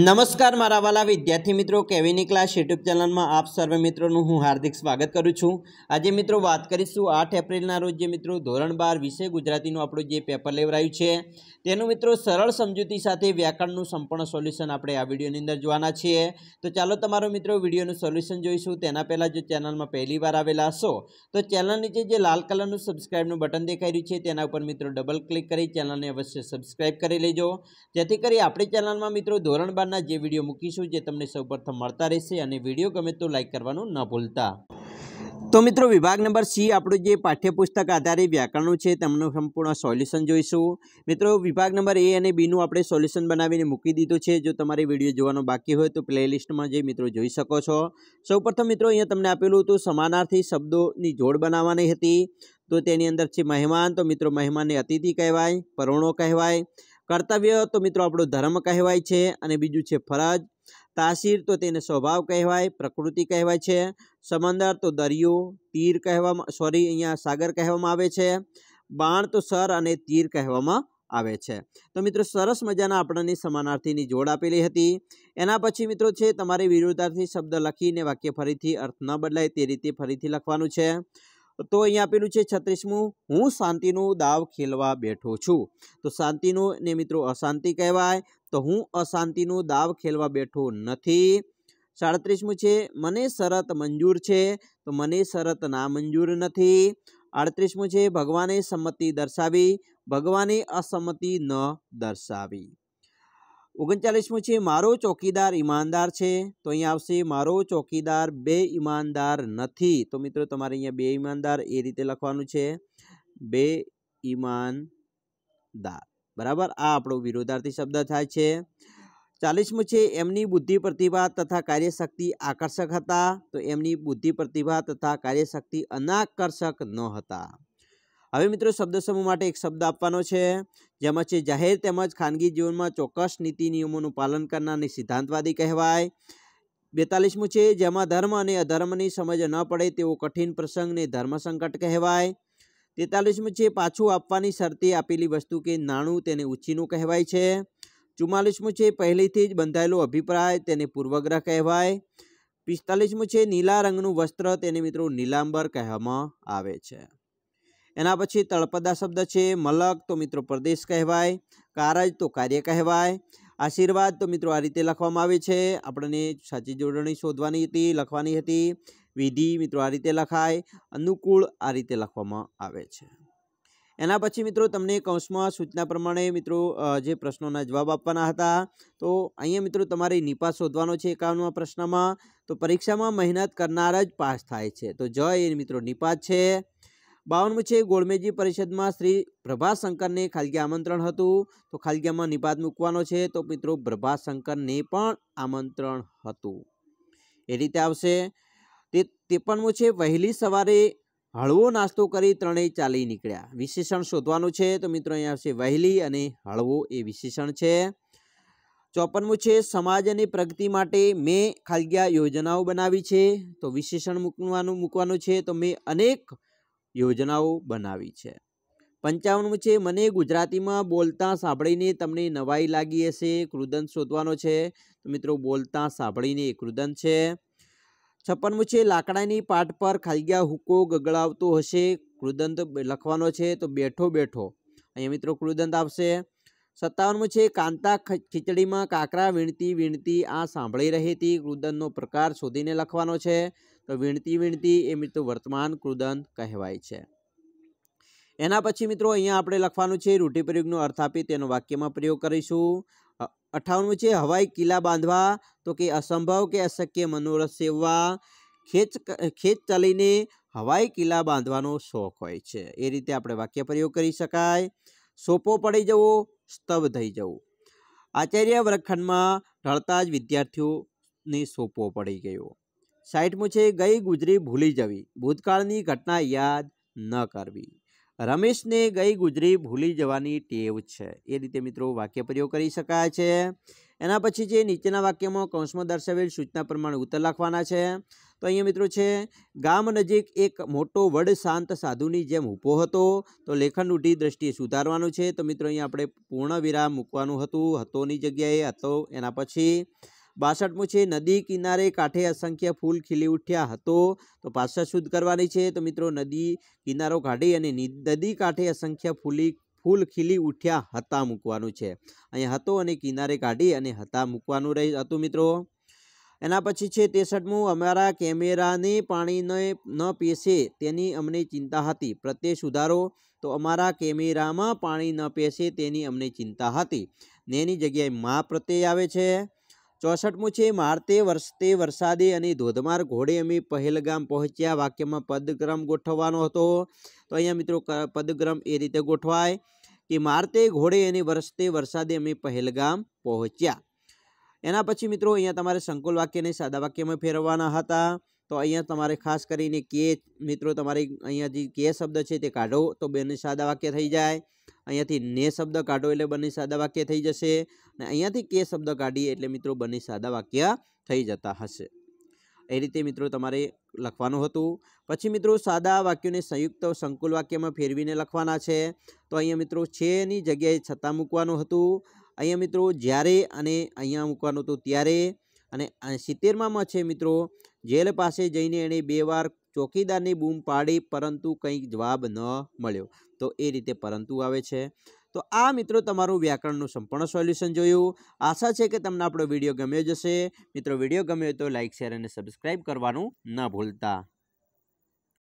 નમસ્કાર મારા વાલા વિદ્યાર્થી મિત્રો કેવીની ક્લાસ યુટ્યુબ ચેનલમાં આપ સર્વે મિત્રોનું હું હાર્દિક સ્વાગત કરું છું આજે મિત્રો વાત કરીશું આઠ એપ્રિલના રોજ જે મિત્રો ધોરણ બાર વિષય ગુજરાતીનું આપણું જે પેપર લેવરાયું છે તેનું મિત્રો સરળ સમજૂતી સાથે વ્યાકરણનું સંપૂર્ણ સોલ્યુશન આપણે આ વિડીયોની અંદર જોવાના છીએ તો ચાલો તમારો મિત્રો વિડીયોનું સોલ્યુશન જોઈશું તેના પહેલાં જો ચેનલમાં પહેલી વાર આવેલા હશો તો ચેનલ નીચે જે લાલ કલરનું સબસ્ક્રાઇબનું બટન દેખાઈ રહ્યું છે તેના ઉપર મિત્રો ડબલ ક્લિક કરી ચેનલને અવશ્ય સબસ્ક્રાઇબ કરી લેજો જેથી કરી આપણી ચેનલમાં મિત્રો ધોરણ પ્રકારના જે વિડીયો મૂકીશું જે તમને સૌપ્રથમ મળતા રહેશે અને વિડીયો ગમે તો લાઇક કરવાનું ન ભૂલતા તો મિત્રો વિભાગ નંબર સી આપણું જે પાઠ્યપુસ્તક આધારિત વ્યાકરણનું છે તેમનું સંપૂર્ણ સોલ્યુશન જોઈશું મિત્રો વિભાગ નંબર એ અને બીનું આપણે સોલ્યુશન બનાવીને મૂકી દીધું છે જો તમારે વિડીયો જોવાનો બાકી હોય તો પ્લેલિસ્ટમાં જે મિત્રો જોઈ શકો છો સૌપ્રથમ મિત્રો અહીંયા તમને આપેલું હતું સમાનાર્થી શબ્દોની જોડ બનાવવાની હતી તો તેની અંદર છે મહેમાન તો મિત્રો મહેમાનને અતિથિ કહેવાય પરોણો કહેવાય કર્તવ્ય તો મિત્રો આપણો ધર્મ કહેવાય છે અને બીજું છે ફરજ તાસીર તો તેને સ્વભાવ કહેવાય પ્રકૃતિ કહેવાય છે સમંદર તો દરિયો તીર કહેવામાં સોરી અહીંયા સાગર કહેવામાં આવે છે બાણ તો સર અને તીર કહેવામાં આવે છે તો મિત્રો સરસ મજાના આપણને સમાનાર્થીની જોડ આપેલી હતી એના પછી મિત્રો છે તમારે વિરોધાર્થી શબ્દ લખીને વાક્ય ફરીથી અર્થ ન બદલાય તે રીતે ફરીથી લખવાનું છે તો અહીંયા આપેલું છે છત્રીસમું હું શાંતિનો દાવ ખેલવા બેઠો છું તો શાંતિનો ને મિત્રો અશાંતિ કહેવાય તો હું અશાંતિનો દાવ ખેલવા બેઠો નથી સાડત્રીસમું છે મને શરત મંજૂર છે તો મને શરત ના મંજૂર નથી આડત્રીસમું છે ભગવાને સંમતિ દર્શાવી ભગવાને અસંમતિ ન દર્શાવી ઓગણચાલીસમું છે મારો ચોકીદાર ઈમાનદાર છે તો અહીંયા આવશે મારો ચોકીદાર બે ઈમાનદાર નથી તો મિત્રો તમારે અહીંયા બે ઈમાનદાર એ રીતે લખવાનું છે બે ઈમાનદાર બરાબર આ આપણો વિરોધાર્થી શબ્દ થાય છે ચાલીસમું છે એમની બુદ્ધિ પ્રતિભા તથા કાર્યશક્તિ આકર્ષક હતા તો એમની બુદ્ધિ પ્રતિભા તથા કાર્યશક્તિ અનાકર્ષક ન હતા હવે મિત્રો શબ્દ સમૂહ માટે એક શબ્દ આપવાનો છે જેમાં છે જાહેર તેમજ ખાનગી જીવનમાં ચોક્કસ નીતિ નિયમોનું પાલન કરનારને સિદ્ધાંતવાદી કહેવાય બેતાલીસમું છે જેમાં ધર્મ અને અધર્મની સમજ ન પડે તેવો કઠિન પ્રસંગને ધર્મ સંકટ કહેવાય તેતાલીસમું છે પાછું આપવાની શરતે આપેલી વસ્તુ કે નાણું તેને ઉછીનું કહેવાય છે ચુમ્માલીસમું છે પહેલેથી જ બંધાયેલો અભિપ્રાય તેને પૂર્વગ્રહ કહેવાય પિસ્તાલીસમું છે નીલા રંગનું વસ્ત્ર તેને મિત્રો નીલાંબર કહેવામાં આવે છે એના પછી તળપદા શબ્દ છે મલક તો મિત્રો પ્રદેશ કહેવાય કારજ તો કાર્ય કહેવાય આશીર્વાદ તો મિત્રો આ રીતે લખવામાં આવે છે આપણને સાચી જોડણી શોધવાની હતી લખવાની હતી વિધિ મિત્રો આ રીતે લખાય અનુકૂળ આ રીતે લખવામાં આવે છે એના પછી મિત્રો તમને કૌંસમાં સૂચના પ્રમાણે મિત્રો જે પ્રશ્નોના જવાબ આપવાના હતા તો અહીંયા મિત્રો તમારે નિપાસ શોધવાનો છે એકાવનમાં પ્રશ્નમાં તો પરીક્ષામાં મહેનત કરનાર જ પાસ થાય છે તો જ એ મિત્રો નિપાત છે બાવનમું છે ગોળમેજી પરિષદમાં શ્રી પ્રભાશંકરને ખાલગી આમંત્રણ હતું તો ખાલગીયામાં નિપાત મૂકવાનો છે તો મિત્રો પ્રભાશંકરને પણ આમંત્રણ હતું એ રીતે આવશે તે ત્રેપનમું છે વહેલી સવારે હળવો નાસ્તો કરી ત્રણેય ચાલી નીકળ્યા વિશેષણ શોધવાનું છે તો મિત્રો અહીંયા આવશે વહેલી અને હળવો એ વિશેષણ છે ચોપનમું છે સમાજની પ્રગતિ માટે મેં ખાલગીયા યોજનાઓ બનાવી છે તો વિશેષણ મૂકવાનું મૂકવાનું છે તો મેં અનેક યોજનાઓ બનાવી છે પંચાવનમું છે મને ગુજરાતીમાં બોલતા સાંભળીને તમને નવાઈ લાગી હશે કૃદંત શોધવાનો છે તો મિત્રો બોલતા સાંભળીને એ કૃદંત છે છપ્પનમું છે લાકડાની પાટ પર ખાલિયા હુક્કો ગગડાવતો હશે કૃદંત લખવાનો છે તો બેઠો બેઠો અહીંયા મિત્રો કૃદંત આવશે સત્તાવનમું છે કાંતા ખીચડીમાં કાકરા વીણતી વીણતી આ સાંભળી રહેતી કૃદંતનો પ્રકાર શોધીને લખવાનો છે તો વીણતી વીણતી એ મિત્રો વર્તમાન કૃદંત કહેવાય છે એના પછી મિત્રો અહીંયા આપણે લખવાનું છે રૂઢિપ્રયોગનો અર્થ આપી તેનો વાક્યમાં પ્રયોગ કરીશું અઠાવનમું છે હવાઈ કિલ્લા બાંધવા તો કે અસંભવ કે અશક્ય મનોરથ સેવવા ખેંચ ખેંચ ચાલીને હવાઈ કિલ્લા બાંધવાનો શોખ હોય છે એ રીતે આપણે વાક્ય પ્રયોગ કરી શકાય સોપો પડી જવો સ્તબ્ધ થઈ જવું આચાર્ય વર્ગખંડમાં ઢળતા જ વિદ્યાર્થીઓને સોપો પડી ગયો સાઈટમાં છે ગઈ ગુજરી ભૂલી જવી ભૂતકાળની ઘટના યાદ ન કરવી રમેશને ગઈ ગુજરી ભૂલી જવાની ટેવ છે એ રીતે મિત્રો વાક્ય પ્રયોગ કરી શકાય છે એના પછી જે નીચેના વાક્યમાં કૌંસમાં દર્શાવેલ સૂચના પ્રમાણે ઉત્તર લખવાના છે તો અહીંયા મિત્રો છે ગામ નજીક એક મોટો વડ શાંત સાધુની જેમ ઊભો હતો તો લેખન ઊઢી દ્રષ્ટિએ સુધારવાનું છે તો મિત્રો અહીંયા આપણે પૂર્ણ વિરામ મૂકવાનું હતું હતોની જગ્યાએ હતો એના પછી બાસઠમું છે નદી કિનારે કાંઠે અસંખ્ય ફૂલ ખીલી ઉઠ્યા હતો તો પાછળ શુદ્ધ કરવાની છે તો મિત્રો નદી કિનારો કાઢી અને નદી કાંઠે અસંખ્ય ફૂલી ફૂલ ખીલી ઉઠ્યા હતા મૂકવાનું છે અહીંયા હતો અને કિનારે કાઢી અને હતા મૂકવાનું રહી હતું મિત્રો એના પછી છે તેસઠમું અમારા કેમેરાને પાણીને ન પીસે તેની અમને ચિંતા હતી પ્રત્યે સુધારો તો અમારા કેમેરામાં પાણી ન પીસે તેની અમને ચિંતા હતી નેની જગ્યાએ મા પ્રત્યય આવે છે ચોસઠમું છે મારતે વરસતે વરસાદે અને ધોધમાર ઘોડે અમે પહેલગામ પહોંચ્યા વાક્યમાં પદક્રમ ગોઠવવાનો હતો તો અહીંયા મિત્રો પદક્રમ એ રીતે ગોઠવાય કે મારતે ઘોડે અને વરસતે વરસાદે અમે પહેલગામ પહોંચ્યા એના પછી મિત્રો અહીંયા તમારે સંકુલ વાક્યને સાદા વાક્યમાં ફેરવવાના હતા તો અહીંયા તમારે ખાસ કરીને કે મિત્રો તમારે અહીંયા જે કે શબ્દ છે તે કાઢો તો બંને સાદા વાક્ય થઈ જાય અહીંયાથી ને શબ્દ કાઢો એટલે બંને સાદા વાક્ય થઈ જશે અને અહીંયાથી કે શબ્દ કાઢીએ એટલે મિત્રો બંને સાદા વાક્ય થઈ જતા હશે એ રીતે મિત્રો તમારે લખવાનું હતું પછી મિત્રો સાદા વાક્યોને સંયુક્ત સંકુલ વાક્યમાં ફેરવીને લખવાના છે તો અહીંયા મિત્રો છેની જગ્યાએ છતાં મૂકવાનું હતું અહીંયા મિત્રો જ્યારે અને અહીંયા મૂકવાનું હતું ત્યારે અને સિત્તેરમાં છે મિત્રો જેલ પાસે જઈને એણે બે વાર ચોકીદારની બૂમ પાડી પરંતુ કંઈક જવાબ ન મળ્યો તો એ રીતે પરંતુ આવે છે તો આ મિત્રો તમારું વ્યાકરણનું સંપૂર્ણ સોલ્યુશન જોયું આશા છે કે તમને આપણો વિડીયો ગમ્યો જશે મિત્રો વિડીયો ગમ્યો તો લાઇક શેર અને સબસ્ક્રાઈબ કરવાનું ન ભૂલતા